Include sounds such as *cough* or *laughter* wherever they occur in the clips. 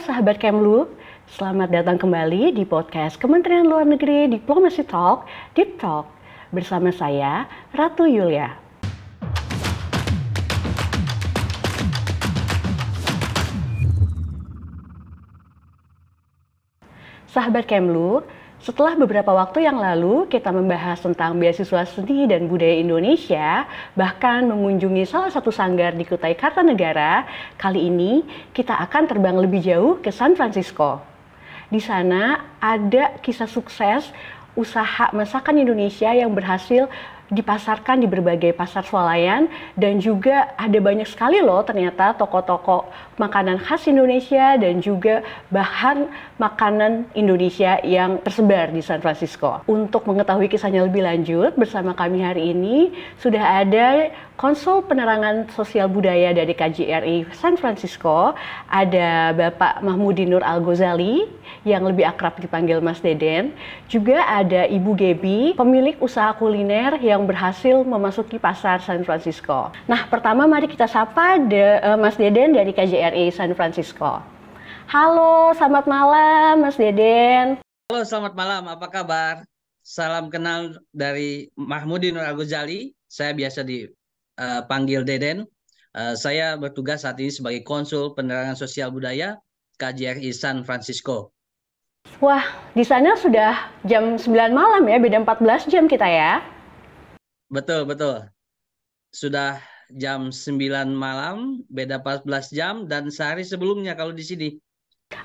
sahabat Kemlu, selamat datang kembali di podcast Kementerian Luar Negeri Diplomasi Talk, Deep Talk. Bersama saya, Ratu Yulia. Sahabat Kemlu, setelah beberapa waktu yang lalu, kita membahas tentang beasiswa seni dan budaya Indonesia, bahkan mengunjungi salah satu sanggar di Kutai Kartanegara. Kali ini, kita akan terbang lebih jauh ke San Francisco. Di sana ada kisah sukses usaha masakan Indonesia yang berhasil dipasarkan di berbagai pasar swalayan dan juga ada banyak sekali loh ternyata toko-toko makanan khas Indonesia dan juga bahan makanan Indonesia yang tersebar di San Francisco. Untuk mengetahui kisahnya lebih lanjut bersama kami hari ini sudah ada Konsul Penerangan Sosial Budaya dari KJRI San Francisco, ada Bapak Mahmudi Nur Al-Ghazali yang lebih akrab dipanggil Mas Deden. Juga ada Ibu Gebi, pemilik usaha kuliner yang berhasil memasuki pasar San Francisco. Nah, pertama mari kita sapa de, uh, Mas Deden dari KJRI San Francisco. Halo, selamat malam Mas Deden. Halo, selamat malam. Apa kabar? Salam kenal dari Mahmudi Nur Al-Ghazali. Saya biasa di Eh, panggil Deden. Uh, saya bertugas saat ini sebagai konsul penerangan sosial budaya KJRI San Francisco. Wah, di sana sudah jam 9 malam ya, beda 14 jam kita ya. Betul, betul. Sudah jam 9 malam, beda 14 jam dan sehari sebelumnya kalau di sini.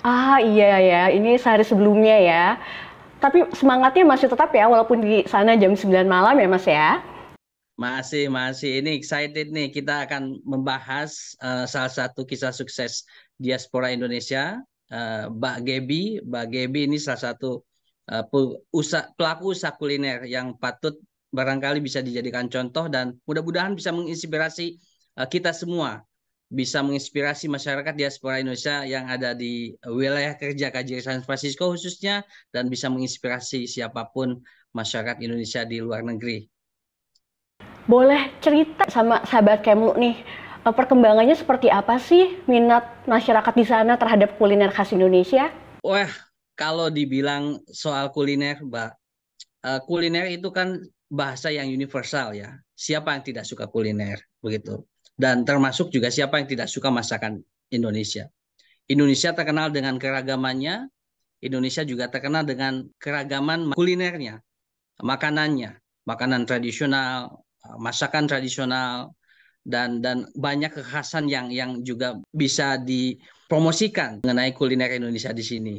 Ah, iya ya, ini sehari sebelumnya ya. Tapi semangatnya masih tetap ya walaupun di sana jam 9 malam ya, Mas ya. Masih, masih. Ini excited nih. Kita akan membahas uh, salah satu kisah sukses diaspora Indonesia. Uh, Mbak Gebi, Mbak Gebi ini salah satu uh, usa, pelaku usaha kuliner yang patut barangkali bisa dijadikan contoh dan mudah-mudahan bisa menginspirasi uh, kita semua, bisa menginspirasi masyarakat diaspora Indonesia yang ada di wilayah kerja KJRI San Francisco khususnya dan bisa menginspirasi siapapun masyarakat Indonesia di luar negeri boleh cerita sama sahabat kamu nih eh, perkembangannya seperti apa sih minat masyarakat di sana terhadap kuliner khas Indonesia? Wah, kalau dibilang soal kuliner, Mbak, eh, kuliner itu kan bahasa yang universal ya. Siapa yang tidak suka kuliner, begitu. Dan termasuk juga siapa yang tidak suka masakan Indonesia. Indonesia terkenal dengan keragamannya, Indonesia juga terkenal dengan keragaman kulinernya, makanannya, makanan tradisional, Ah, masakan tradisional dan dan banyak kekhasan yang yang juga bisa dipromosikan mengenai kuliner Indonesia di sini.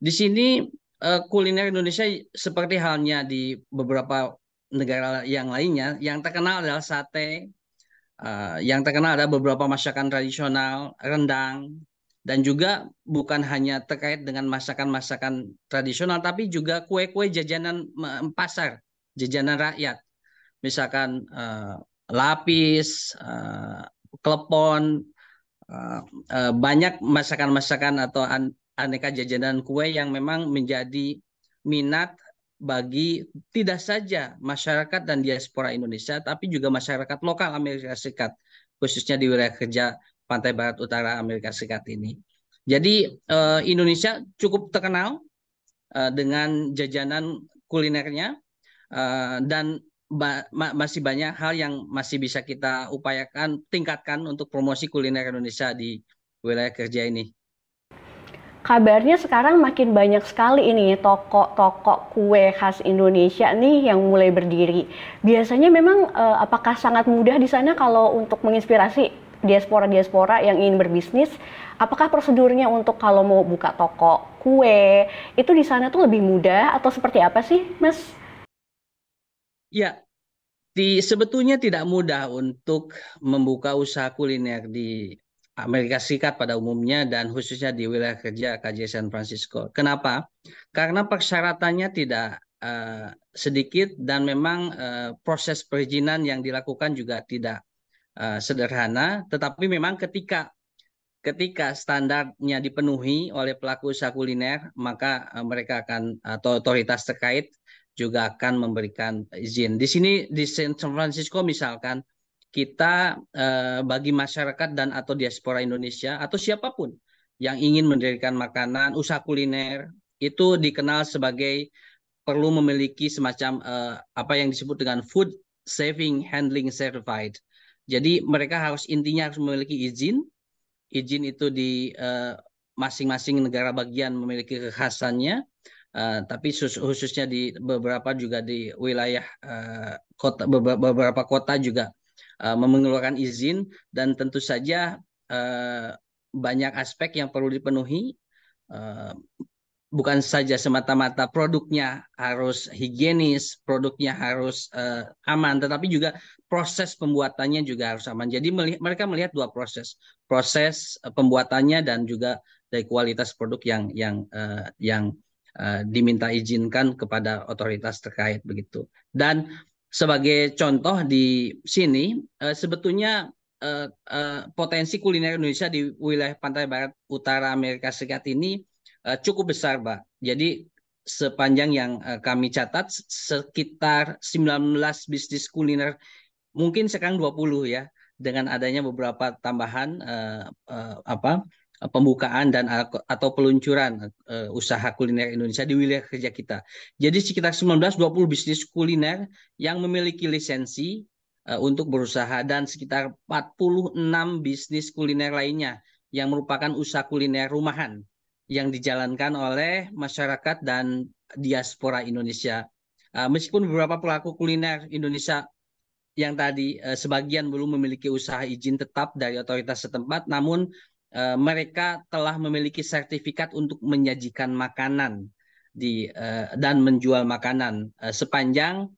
Di sini eh, kuliner Indonesia seperti halnya di beberapa negara yang lainnya, yang terkenal adalah sate, ah, yang terkenal ada beberapa masakan tradisional, rendang, dan juga bukan hanya terkait dengan masakan-masakan tradisional, tapi juga kue-kue jajanan pasar, jajanan rakyat misalkan uh, lapis, uh, klepon, uh, uh, banyak masakan-masakan atau an aneka jajanan kue yang memang menjadi minat bagi tidak saja masyarakat dan diaspora Indonesia, tapi juga masyarakat lokal Amerika Serikat, khususnya di wilayah kerja pantai barat utara Amerika Serikat ini. Jadi eh, Indonesia cukup terkenal eh, dengan jajanan kulinernya eh, dan ba ma masih banyak hal yang masih bisa kita upayakan tingkatkan untuk promosi kuliner Indonesia di wilayah kerja ini. Kabarnya sekarang makin banyak sekali ini toko-toko kue khas Indonesia nih yang mulai berdiri. Biasanya memang eh, apakah sangat mudah di sana kalau untuk menginspirasi diaspora-diaspora yang ingin berbisnis? Apakah prosedurnya untuk kalau mau buka toko kue itu di sana tuh lebih mudah atau seperti apa sih, Mas? Ya, di, sebetulnya tidak mudah untuk membuka usaha kuliner di Amerika Serikat pada umumnya dan khususnya di wilayah kerja KJ San Francisco. Kenapa? Karena persyaratannya tidak uh, sedikit dan memang uh, proses perizinan yang dilakukan juga tidak uh, sederhana. Tetapi memang ketika ketika standarnya dipenuhi oleh pelaku usaha kuliner, maka uh, mereka akan atau otoritas terkait juga akan memberikan izin. Di sini di San Francisco misalkan kita eh, bagi masyarakat dan atau diaspora Indonesia atau siapapun yang ingin mendirikan makanan, usaha kuliner itu dikenal sebagai perlu memiliki semacam eh, apa yang disebut dengan food saving handling certified. Jadi mereka harus intinya harus memiliki izin. Izin itu di eh, masing-masing eh, negara bagian memiliki kekhasannya Eh, tapi khususnya di beberapa juga di wilayah uh, kota beberapa kota juga uh, mengeluarkan izin dan tentu saja uh, banyak aspek yang perlu dipenuhi uh, bukan saja semata-mata produknya harus higienis, produknya harus uh, aman, tetapi juga proses pembuatannya juga harus aman. Jadi melihat, mereka melihat dua proses, proses pembuatannya dan juga dari kualitas produk yang yang uh, yang Eh, diminta izinkan kepada otoritas terkait begitu. Dan sebagai contoh di sini uh, sebetulnya uh, uh, potensi kuliner Indonesia di wilayah pantai barat utara Amerika Serikat ini uh, cukup besar, Pak. Jadi sepanjang yang uh, kami catat sekitar 19 bisnis kuliner mungkin sekarang 20 ya dengan adanya beberapa tambahan uh, uh, apa pembukaan dan atau peluncuran uh, usaha kuliner Indonesia di wilayah kerja kita. Jadi sekitar 19-20 bisnis kuliner yang memiliki lisensi uh, untuk berusaha dan sekitar 46 bisnis kuliner lainnya yang merupakan usaha kuliner rumahan yang dijalankan oleh masyarakat dan diaspora Indonesia. Uh, meskipun beberapa pelaku kuliner Indonesia yang tadi sebagian belum memiliki usaha izin tetap dari otoritas setempat, namun uh, mereka telah memiliki sertifikat untuk menyajikan makanan di uh, dan menjual makanan uh, sepanjang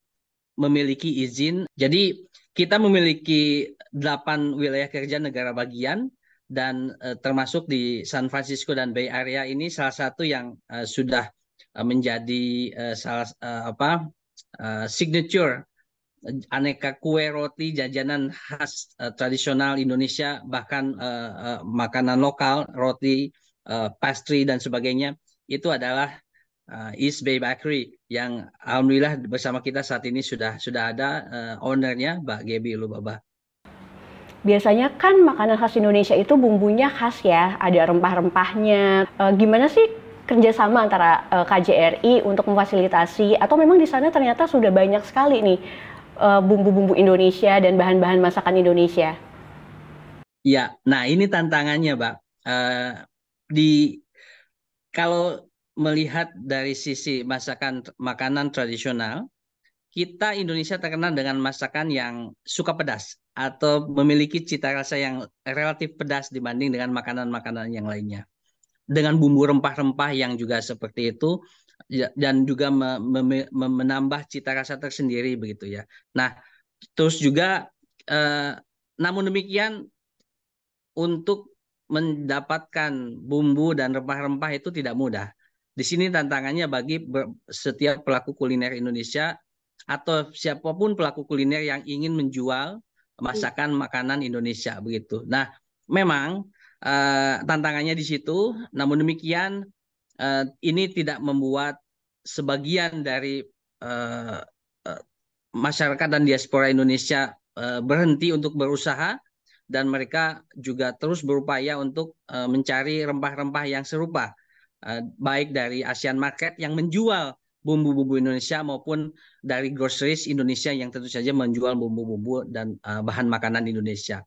memiliki izin. Jadi kita memiliki delapan wilayah kerja negara bagian dan uh, termasuk di San Francisco dan Bay Area ini salah satu yang uh, sudah uh, menjadi uh, salah uh, apa uh, signature aneka kue roti jajanan khas uh, tradisional Indonesia bahkan uh, uh, makanan lokal roti uh, pastry dan sebagainya itu adalah uh, East Bay Bakery yang alhamdulillah bersama kita saat ini sudah sudah ada uh, ownernya Mbak Gebi Lubaba. Biasanya kan makanan khas Indonesia itu bumbunya khas ya, ada rempah-rempahnya. Uh, gimana sih kerjasama antara KJRI untuk memfasilitasi atau memang di sana ternyata sudah banyak sekali nih Eh, bumbu-bumbu uh, Indonesia dan bahan-bahan masakan Indonesia? Ya, nah ini tantangannya, Pak. Uh, eh, di kalau melihat dari sisi masakan makanan tradisional, kita Indonesia terkenal dengan masakan yang suka pedas atau memiliki cita rasa yang relatif pedas dibanding dengan makanan-makanan yang lainnya. Dengan bumbu rempah-rempah yang juga seperti itu, Ya, dan juga menambah cita rasa tersendiri begitu ya. Nah, terus juga eh, namun demikian untuk mendapatkan bumbu dan rempah-rempah itu tidak mudah. Di sini tantangannya bagi setiap pelaku kuliner Indonesia atau siapapun pelaku kuliner yang ingin menjual masakan makanan Indonesia begitu. Nah, memang eh, tantangannya di situ. Namun demikian uh, ini tidak membuat sebagian dari uh, masyarakat dan diaspora Indonesia uh, berhenti untuk berusaha dan mereka juga terus berupaya untuk uh, mencari rempah-rempah yang serupa uh, baik dari ASEAN market yang menjual bumbu-bumbu Indonesia maupun dari groceries Indonesia yang tentu saja menjual bumbu-bumbu dan uh, bahan makanan Indonesia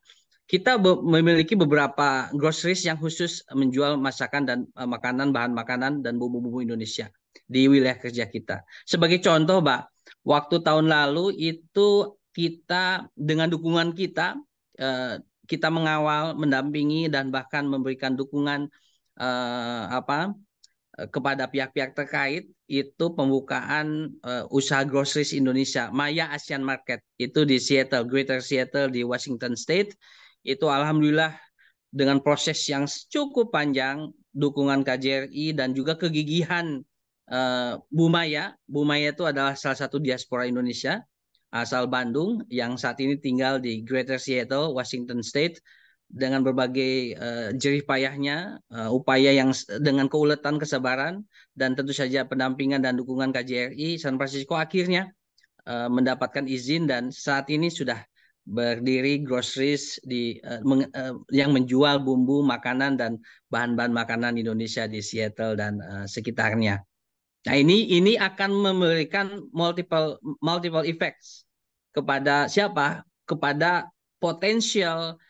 kita be memiliki beberapa groceries yang khusus menjual masakan dan uh, makanan, bahan makanan dan bumbu-bumbu Indonesia di wilayah kerja kita. Sebagai contoh, Pak, waktu tahun lalu itu kita dengan dukungan kita uh, kita mengawal, mendampingi dan bahkan memberikan dukungan uh, apa kepada pihak-pihak terkait itu pembukaan uh, usaha groceries Indonesia Maya Asian Market itu di Seattle Greater Seattle di Washington State itu alhamdulillah dengan proses yang cukup panjang dukungan KJRI dan juga kegigihan uh, Bumaya Maya. itu adalah salah satu diaspora Indonesia asal Bandung yang saat ini tinggal di Greater Seattle, Washington State dengan berbagai uh, jerih payahnya, uh, upaya yang dengan keuletan kesabaran dan tentu saja pendampingan dan dukungan KJRI San Francisco akhirnya uh, mendapatkan izin dan saat ini sudah berdiri groceries di uh, meng, uh, yang menjual bumbu makanan dan bahan-bahan makanan Indonesia di Seattle dan uh, sekitarnya. Nah, ini ini akan memberikan multiple multiple effects kepada siapa? Kepada potensial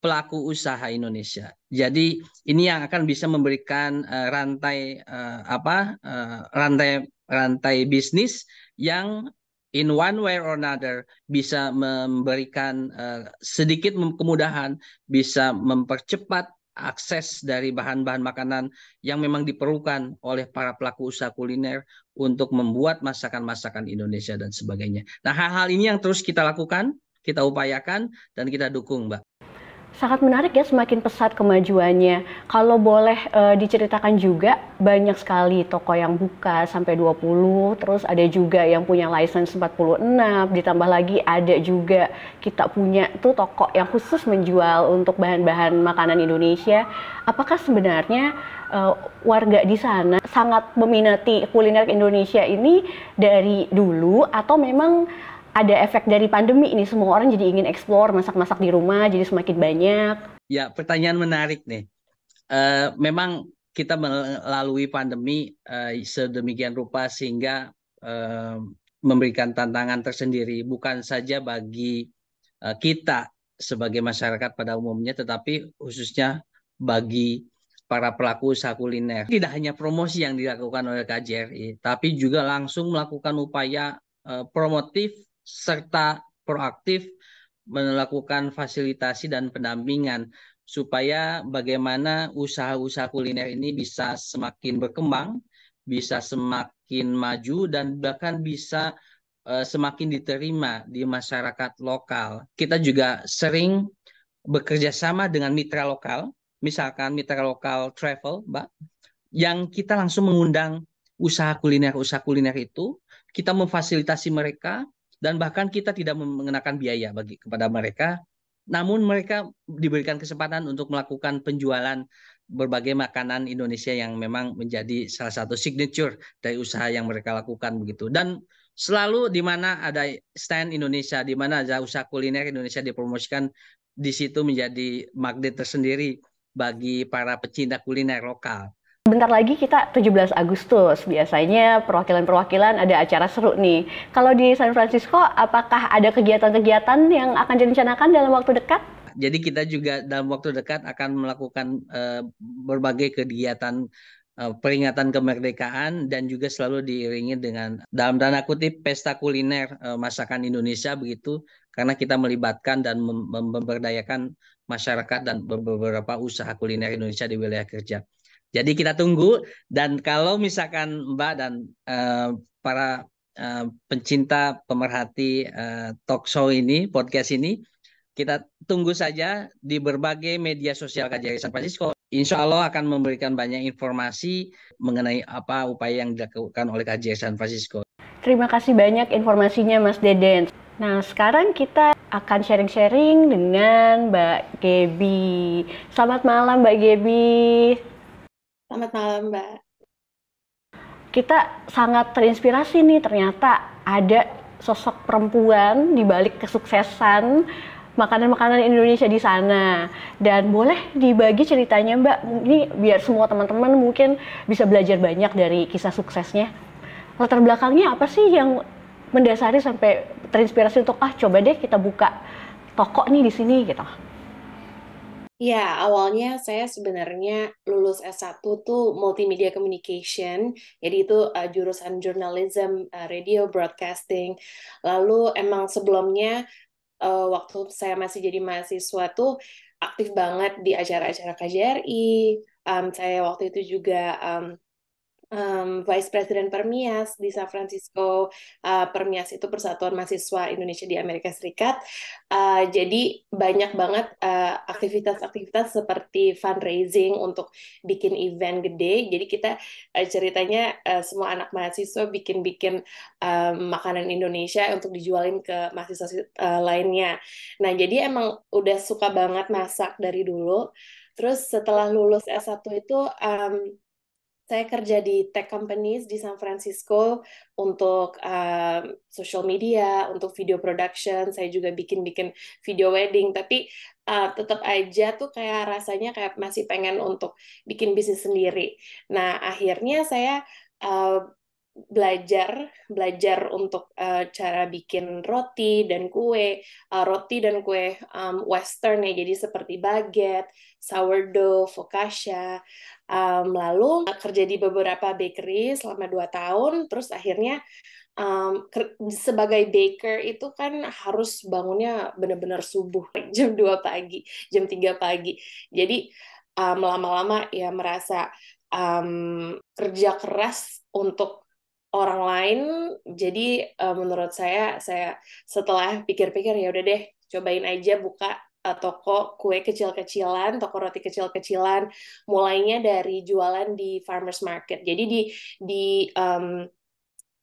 pelaku usaha Indonesia. Jadi ini yang akan bisa memberikan uh, rantai uh, apa? Uh, rantai rantai bisnis yang in one way or another bisa memberikan uh, sedikit kemudahan, bisa mempercepat akses dari bahan-bahan makanan yang memang diperlukan oleh para pelaku usaha kuliner untuk membuat masakan-masakan Indonesia dan sebagainya. Nah, hal-hal ini yang terus kita lakukan, kita upayakan dan kita dukung, Mbak sangat menarik ya semakin pesat kemajuannya. Kalau boleh e, diceritakan juga banyak sekali toko yang buka sampai 20, terus ada juga yang punya license 46, ditambah lagi ada juga kita punya tuh toko yang khusus menjual untuk bahan-bahan makanan Indonesia. Apakah sebenarnya e, warga di sana sangat meminati kuliner Indonesia ini dari dulu atau memang ada efek dari pandemi ini semua orang jadi ingin eksplor masak-masak di rumah jadi semakin banyak. Ya, pertanyaan menarik nih. Uh, memang kita melalui pandemi uh, sedemikian rupa sehingga uh, memberikan tantangan tersendiri bukan saja bagi uh, kita sebagai masyarakat pada umumnya tetapi khususnya bagi para pelaku usaha kuliner. Tidak hanya promosi yang dilakukan oleh KJRI tapi juga langsung melakukan upaya uh, promotif serta proaktif melakukan fasilitasi dan pendampingan supaya bagaimana usaha-usaha kuliner ini bisa semakin berkembang, bisa semakin maju dan bahkan bisa eh, semakin diterima di masyarakat lokal. Kita juga sering bekerja sama dengan mitra lokal, misalkan mitra lokal travel, Mbak, yang kita langsung mengundang usaha kuliner usaha kuliner itu, kita memfasilitasi mereka dan bahkan kita tidak mengenakan biaya bagi kepada mereka. Namun mereka diberikan kesempatan untuk melakukan penjualan berbagai makanan Indonesia yang memang menjadi salah satu signature dari usaha yang mereka lakukan begitu. Dan selalu di mana ada stand Indonesia, di mana ada usaha kuliner Indonesia dipromosikan, di situ menjadi magnet tersendiri bagi para pecinta kuliner lokal. Bentar lagi kita 17 Agustus, biasanya perwakilan-perwakilan ada acara seru nih. Kalau di San Francisco, apakah ada kegiatan-kegiatan yang akan direncanakan dalam waktu dekat? Jadi kita juga dalam waktu dekat akan melakukan uh, berbagai kegiatan uh, peringatan kemerdekaan dan juga selalu diiringi dengan dalam tanda kutip pesta kuliner uh, masakan Indonesia begitu karena kita melibatkan dan mem memberdayakan masyarakat dan beberapa usaha kuliner Indonesia di wilayah kerja. Jadi kita tunggu dan kalau misalkan Mbak dan uh, para uh, pencinta pemerhati uh, talk show ini, podcast ini, kita tunggu saja di berbagai media sosial KJRI San Francisco. Insya Allah akan memberikan banyak informasi mengenai apa upaya yang dilakukan oleh KJRI San Francisco. Terima kasih banyak informasinya Mas Deden. Nah sekarang kita akan sharing-sharing dengan Mbak Gebi. Selamat malam Mbak Gebi. Selamat malam, Mbak. Kita sangat terinspirasi nih ternyata ada sosok perempuan di balik kesuksesan makanan-makanan Indonesia di sana. Dan boleh dibagi ceritanya, Mbak. Ini biar semua teman-teman mungkin bisa belajar banyak dari kisah suksesnya. Latar belakangnya apa sih yang mendasari sampai terinspirasi untuk ah coba deh kita buka toko nih di sini gitu. Ya, awalnya saya sebenarnya lulus S1 tuh multimedia communication, jadi itu uh, jurusan journalism, uh, radio broadcasting. Lalu emang sebelumnya uh, waktu saya masih jadi mahasiswa tuh aktif banget di acara-acara KJRI. Um, saya waktu itu juga um, um, Vice President Permias di San Francisco. Uh, Permias itu Persatuan Mahasiswa Indonesia di Amerika Serikat. Uh, jadi banyak banget eh, aktivitas-aktivitas uh, seperti fundraising untuk bikin event gede. Jadi kita uh, ceritanya uh, semua anak mahasiswa bikin-bikin uh, makanan Indonesia untuk dijualin ke mahasiswa uh, lainnya. Nah jadi emang udah suka banget masak dari dulu. Terus setelah lulus S1 itu um, saya kerja di tech companies di San Francisco untuk uh, social media, untuk video production. Saya juga bikin-bikin video wedding, tapi uh, tetap aja tuh kayak rasanya kayak masih pengen untuk bikin bisnis sendiri. Nah, akhirnya saya uh, belajar belajar untuk uh, cara bikin roti dan kue uh, roti dan kue um, western ya jadi seperti baguette sourdough focaccia Um, lalu eh, kerja di beberapa bakery selama dua tahun, terus akhirnya um, sebagai baker itu kan harus bangunnya benar-benar subuh *laughs* jam 2 pagi, jam 3 pagi. Jadi um, lama-lama ya merasa um, kerja keras untuk orang lain. Jadi um, menurut saya saya setelah pikir-pikir ya udah deh cobain aja buka uh, toko kue kecil-kecilan, toko roti kecil-kecilan, mulainya dari jualan di farmers market. Jadi di di um,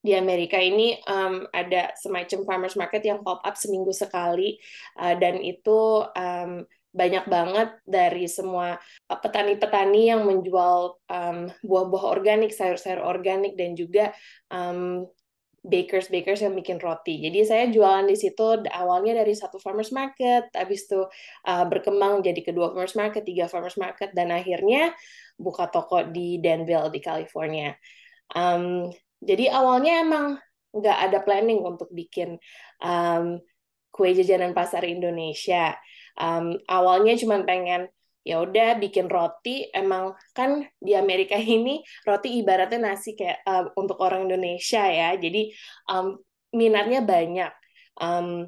di Amerika ini um, ada semacam farmers market yang pop up seminggu sekali uh, dan itu um, banyak banget dari semua eh, petani-petani yang menjual um, buah-buah organik, sayur-sayur organik, dan juga um, bakers bakers yang bikin roti. Jadi saya jualan di situ awalnya dari satu farmers market, habis itu uh, berkembang jadi kedua farmers market, tiga farmers market, dan akhirnya buka toko di Danville di California. Um, jadi awalnya emang nggak ada planning untuk bikin um, kue jajanan pasar Indonesia. Um, awalnya cuma pengen ya udah bikin roti emang kan di Amerika *laughs* ini roti ibaratnya nasi kayak uh, untuk orang Indonesia ya jadi um, minatnya banyak um,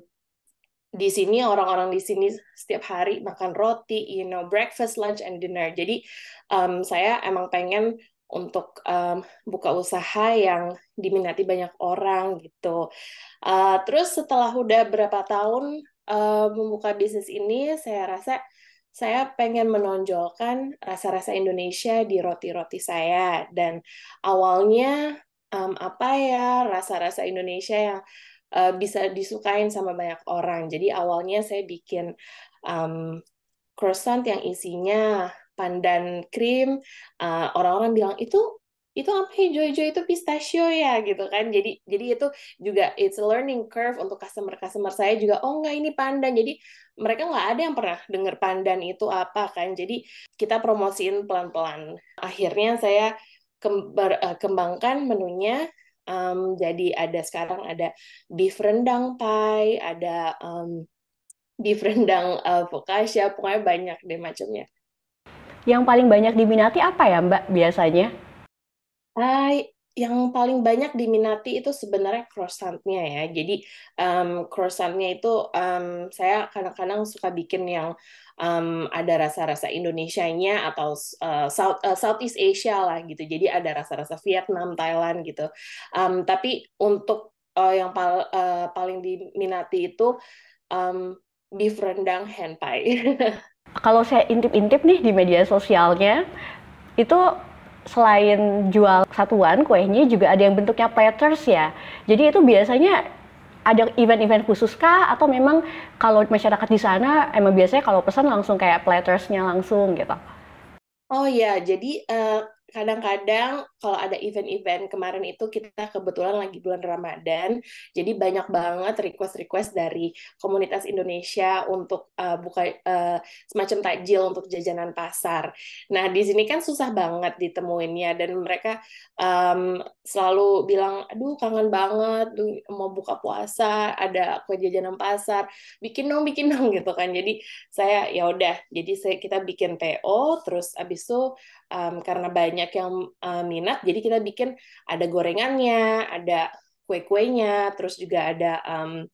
di sini orang-orang di sini setiap hari makan roti you know breakfast lunch and dinner jadi um, saya emang pengen untuk um, buka usaha yang diminati banyak orang gitu uh, terus setelah udah berapa tahun uh, membuka bisnis ini saya rasa saya pengen menonjolkan rasa-rasa Indonesia di roti-roti saya dan awalnya um, apa ya rasa-rasa Indonesia yang uh, bisa disukain sama banyak orang. Jadi awalnya saya bikin um, croissant yang isinya pandan krim. Uh, orang-orang bilang itu itu apa hijau ya, Jojo itu pistachio ya gitu kan jadi jadi itu juga it's a learning curve untuk customer customer saya juga oh enggak ini pandan jadi mereka nggak ada yang pernah dengar pandan itu apa kan jadi kita promosiin pelan-pelan akhirnya saya kembar, eh, kembangkan menunya um, jadi ada sekarang ada beef rendang pie ada um, beef rendang uh, focaccia pokoknya banyak deh macamnya yang paling banyak diminati apa ya mbak biasanya Ah, yang paling banyak diminati itu sebenarnya croissantnya ya. Jadi um, croissantnya itu um, saya kadang-kadang suka bikin yang um, ada rasa-rasa Indonesia-nya atau uh, South uh, Southeast Asia lah gitu. Jadi ada rasa-rasa Vietnam, Thailand gitu. Um, tapi untuk uh, yang pal uh, paling diminati itu um, beef rendang hand pie. *laughs* Kalau saya intip-intip nih di media sosialnya itu selain jual satuan kuenya juga ada yang bentuknya platters ya. Jadi itu biasanya ada event-event khusus kah atau memang kalau masyarakat di sana emang biasanya kalau pesan langsung kayak plattersnya langsung gitu? Oh ya, jadi uh, kadang-kadang kalau ada event-event kemarin itu kita kebetulan lagi bulan Ramadan, jadi banyak banget request-request dari komunitas Indonesia untuk uh, buka uh, semacam takjil untuk jajanan pasar. Nah di sini kan susah banget ditemuinnya dan mereka um, selalu bilang, aduh kangen banget, mau buka puasa, ada kue jajanan pasar, bikin dong, bikin dong *laughs* gitu kan. Jadi saya ya udah, jadi saya, kita bikin PO, terus abis itu um, karena banyak yang uh, minat jadi kita bikin ada gorengannya ada kue-kuenya terus juga ada um,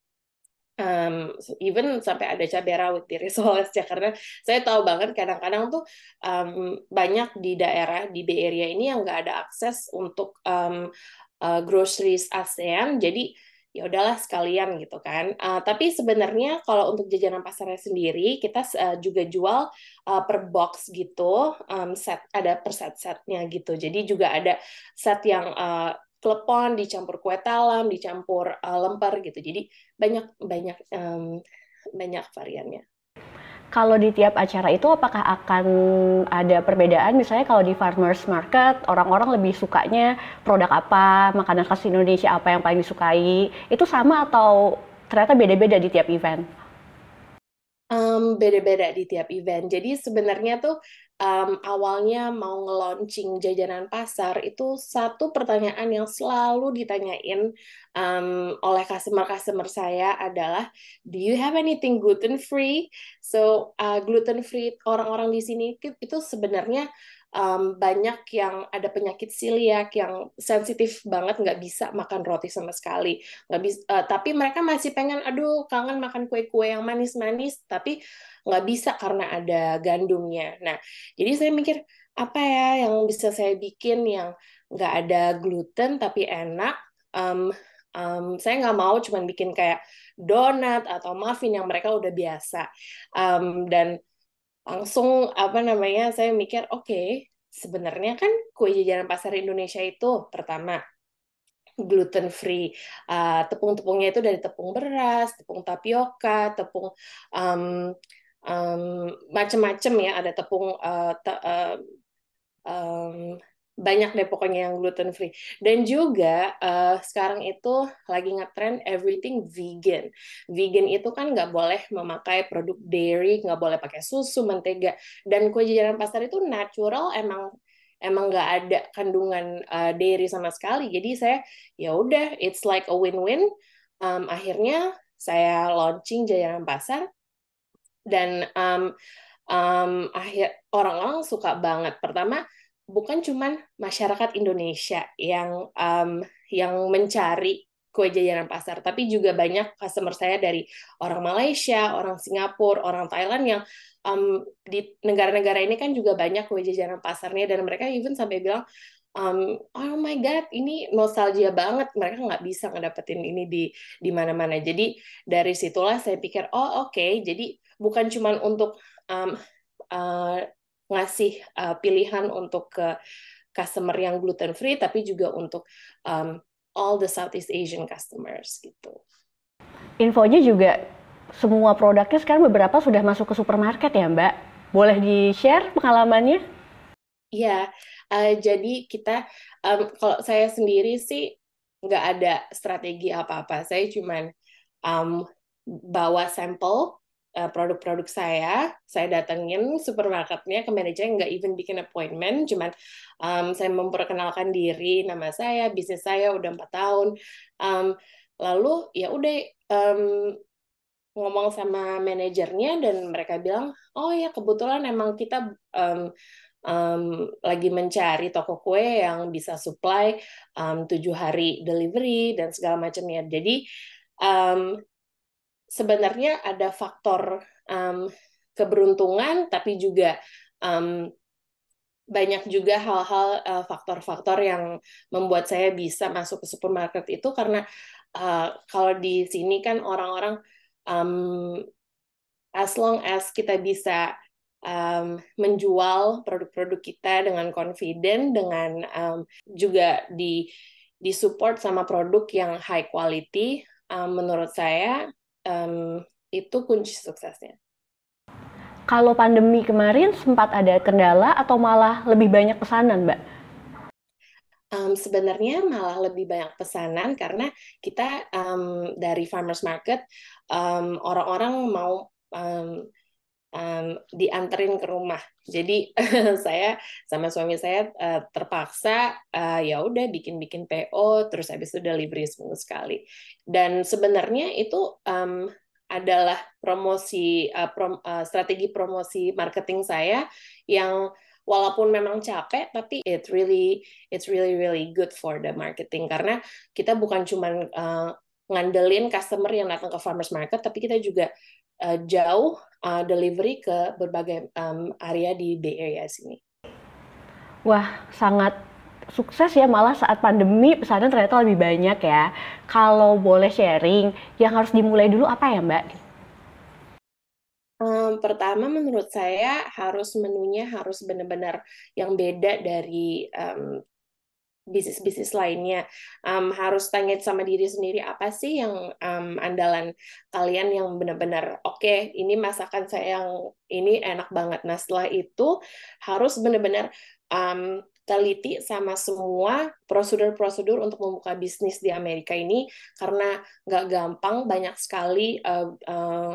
um, even sampai ada cabai rawit di Risoles ya karena saya tahu banget kadang-kadang tuh um, banyak di daerah di Bay Area ini yang nggak ada akses untuk um, uh, groceries ASEAN jadi ya udahlah sekalian gitu kan. Uh, tapi sebenarnya kalau untuk jajanan pasarnya sendiri kita uh, juga jual uh, per box gitu, um, set ada per set-setnya gitu. Jadi juga ada set yang uh, klepon dicampur kue talam, dicampur uh, lemper gitu. Jadi banyak banyak um, banyak variannya. Kalau di tiap acara itu apakah akan ada perbedaan? Misalnya kalau di farmers market orang-orang lebih sukanya produk apa, makanan khas Indonesia apa yang paling disukai? Itu sama atau ternyata beda-beda di tiap event? Um, beda-beda di tiap event. Jadi sebenarnya tuh um, awalnya mau nge-launching jajanan pasar itu satu pertanyaan yang selalu ditanyain um, oleh customer-customer saya adalah do you have anything gluten free? So uh, gluten free orang-orang di sini itu sebenarnya um, banyak yang ada penyakit siliak yang sensitif banget nggak bisa makan roti sama sekali nggak bisa uh, eh, tapi mereka masih pengen aduh kangen makan kue-kue yang manis-manis tapi nggak bisa karena ada gandumnya nah jadi saya mikir apa ya yang bisa saya bikin yang nggak ada gluten tapi enak um, Um, saya nggak mau cuman bikin kayak donat atau muffin yang mereka udah biasa. Um, dan langsung apa namanya saya mikir oke okay, sebenarnya kan kue jajanan pasar Indonesia itu pertama gluten free. Uh, eh, tepung-tepungnya itu dari tepung beras, tepung tapioka, tepung um, um, macam-macam ya. Ada tepung uh, eh, te, uh, um, banyak deh pokoknya yang gluten free. Dan juga uh, sekarang itu lagi ngetrend everything vegan. Vegan itu kan nggak boleh memakai produk dairy, nggak boleh pakai susu, mentega. Dan kue jajanan pasar itu natural emang emang nggak ada kandungan uh, dairy sama sekali. Jadi saya ya udah it's like a win-win. Um, akhirnya saya launching jajanan pasar dan um, um, akhir orang-orang suka banget. Pertama bukan cuman masyarakat Indonesia yang um, yang mencari kue jajanan pasar, tapi juga banyak customer saya dari orang Malaysia, orang Singapura, orang Thailand yang um, di negara-negara ini kan juga banyak kue jajanan pasarnya dan mereka even sampai bilang um, oh my god ini nostalgia banget mereka nggak bisa ngedapetin ini di di mana-mana jadi dari situlah saya pikir oh oke okay. jadi bukan cuman untuk um, uh, ngasih uh, pilihan untuk ke customer yang gluten free tapi juga untuk um, all the Southeast Asian customers gitu. Infonya juga semua produknya sekarang beberapa sudah masuk ke supermarket ya Mbak. Boleh di-share pengalamannya? Iya, uh, jadi kita um, kalau saya sendiri sih nggak ada strategi apa-apa. Saya cuman um, bawa sampel Eh, produk-produk saya, saya datengin supermarketnya ke manajernya nggak even bikin appointment, cuman um, saya memperkenalkan diri, nama saya, bisnis saya udah empat tahun, um, lalu ya udah um, ngomong sama manajernya dan mereka bilang, oh ya kebetulan emang kita um, um, lagi mencari toko kue yang bisa supply tujuh um, hari delivery dan segala macamnya. Jadi um, sebenarnya ada faktor um, keberuntungan tapi juga um, banyak juga hal-hal uh, faktor-faktor yang membuat saya bisa masuk ke supermarket itu karena uh, kalau di sini kan orang-orang um, as long as kita bisa um, menjual produk-produk kita dengan confident dengan um, juga di di support sama produk yang high quality um, menurut saya um, itu kunci suksesnya. Kalau pandemi kemarin sempat ada kendala atau malah lebih banyak pesanan, Mbak? Um, sebenarnya malah lebih banyak pesanan karena kita um, dari farmers market orang orang-orang mau um, um, dianterin ke rumah. Jadi *laughs* saya sama suami saya uh, terpaksa uh, ya udah bikin-bikin PO terus habis itu delivery seminggu sekali. Dan sebenarnya itu um, adalah promosi uh, prom, uh, strategi promosi marketing saya yang walaupun memang capek tapi it really it's really really good for the marketing karena kita bukan cuma uh, ngandelin customer yang datang ke farmers market tapi kita juga uh, jauh uh, delivery ke berbagai um, area di Bay Area sini. Wah, sangat sukses ya malah saat pandemi pesanan ternyata lebih banyak ya. Kalau boleh sharing, yang harus dimulai dulu apa ya Mbak? Um, pertama menurut saya harus menunya harus benar-benar yang beda dari um, bisnis-bisnis lainnya. Um, harus tanya sama diri sendiri apa sih yang um, andalan kalian yang benar-benar oke okay, ini masakan saya yang ini enak banget. Nah setelah itu harus benar-benar um, teliti sama semua prosedur-prosedur untuk membuka bisnis di Amerika ini karena nggak gampang banyak sekali uh, uh,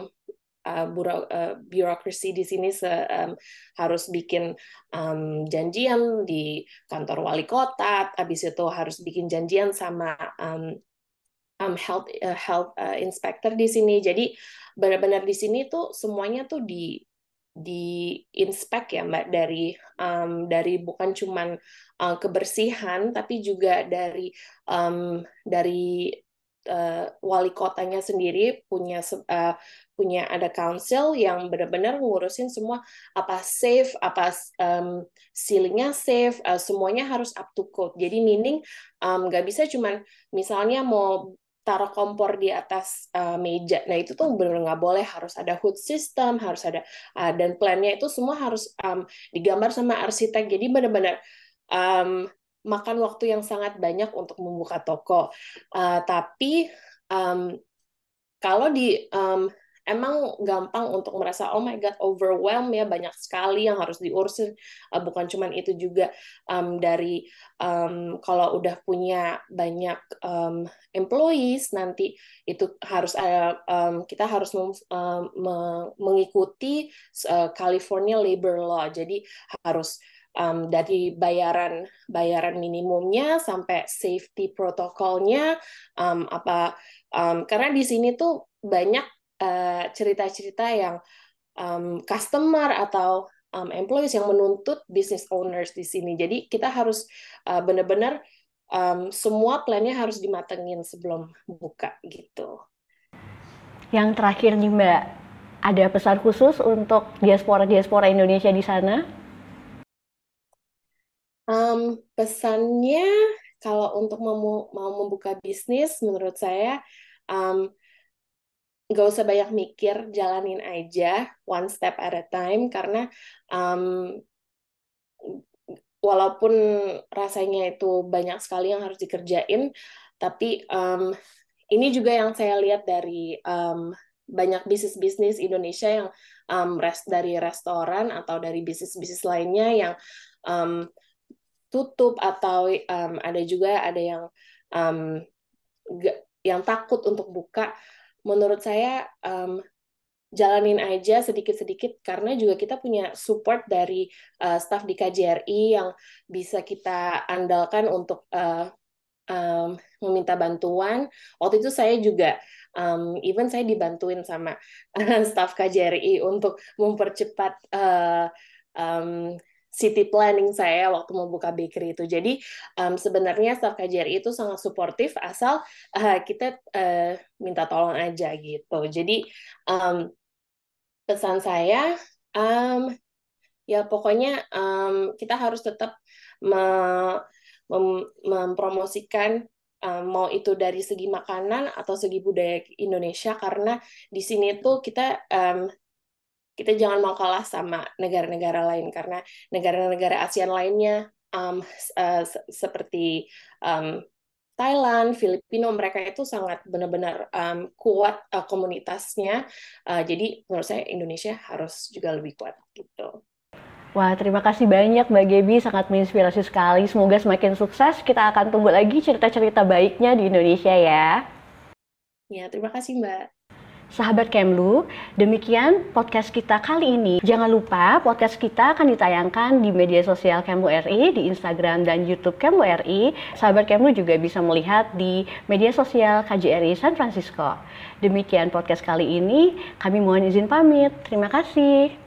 uh, buro, eh, birokrasi di sini se, um, harus bikin um, janjian di kantor wali kota, habis itu harus bikin janjian sama um, um, health uh, health uh, inspector di sini. Jadi benar-benar di sini tuh semuanya tuh di di inspect ya mbak dari um, dari bukan cuman uh, kebersihan tapi juga dari um, dari uh, wali kotanya sendiri punya uh, punya ada council yang benar-benar ngurusin semua apa safe apa um, ceilingnya safe uh, semuanya harus up to code jadi meaning nggak um, bisa cuman misalnya mau taruh kompor di atas uh, meja. Nah itu tuh benar nggak boleh harus ada hood system, harus ada uh, dan plannya itu semua harus um, digambar sama arsitek. Jadi benar-benar um, makan waktu yang sangat banyak untuk membuka toko. Uh, tapi um, kalau di um, emang gampang untuk merasa oh my god overwhelmed ya banyak sekali yang harus diurusin uh, bukan cuman itu juga um, dari um, kalau udah punya banyak um, employees nanti itu harus uh, um, kita harus um, mengikuti uh, California labor law jadi harus um, dari bayaran bayaran minimumnya sampai safety protokolnya um, apa um, karena di sini tuh banyak Eh, cerita-cerita uh, yang um, customer atau um, employees yang menuntut business owners di sini. Jadi kita harus uh, benar-benar um, semua plannya harus dimatengin sebelum buka gitu. Yang terakhir nih Mbak, ada pesan khusus untuk diaspora-diaspora Indonesia di sana? Um, pesannya kalau untuk mau, mau membuka bisnis, menurut saya um, nggak usah banyak mikir, jalanin aja one step at a time karena um, walaupun rasanya itu banyak sekali yang harus dikerjain, tapi um, ini juga yang saya lihat dari um, banyak bisnis-bisnis Indonesia yang um, rest dari restoran atau dari bisnis-bisnis lainnya yang um, tutup atau um, ada juga ada yang um, yang takut untuk buka menurut saya um, jalanin aja sedikit-sedikit karena juga kita punya support dari uh, staff di KJRI yang bisa kita andalkan untuk uh, um, meminta bantuan. Waktu itu saya juga um, even saya dibantuin sama uh, *laughs* staff KJRI untuk mempercepat uh, um, city planning saya waktu membuka bakery itu. Jadi um, sebenarnya staff KJRI itu sangat suportif asal uh, kita uh, minta tolong aja gitu. Jadi um, pesan saya um, ya pokoknya um, kita harus tetap me mem mempromosikan um, mau itu dari segi makanan atau segi budaya Indonesia karena di sini tuh kita um, kita jangan mau kalah sama negara-negara lain karena negara-negara ASEAN lainnya um, uh, seperti um, Thailand, Filipino, mereka itu sangat benar-benar um, kuat uh, komunitasnya. Uh, jadi menurut saya Indonesia harus juga lebih kuat gitu. Wah, terima kasih banyak Mbak Gebi, sangat menginspirasi sekali. Semoga semakin sukses, kita akan tunggu lagi cerita-cerita baiknya di Indonesia ya. Ya, terima kasih Mbak. Sahabat Kemlu, demikian podcast kita kali ini. Jangan lupa podcast kita akan ditayangkan di media sosial Kemlu RI, di Instagram dan Youtube Kemlu RI. Sahabat Kemlu juga bisa melihat di media sosial KJRI San Francisco. Demikian podcast kali ini, kami mohon izin pamit. Terima kasih.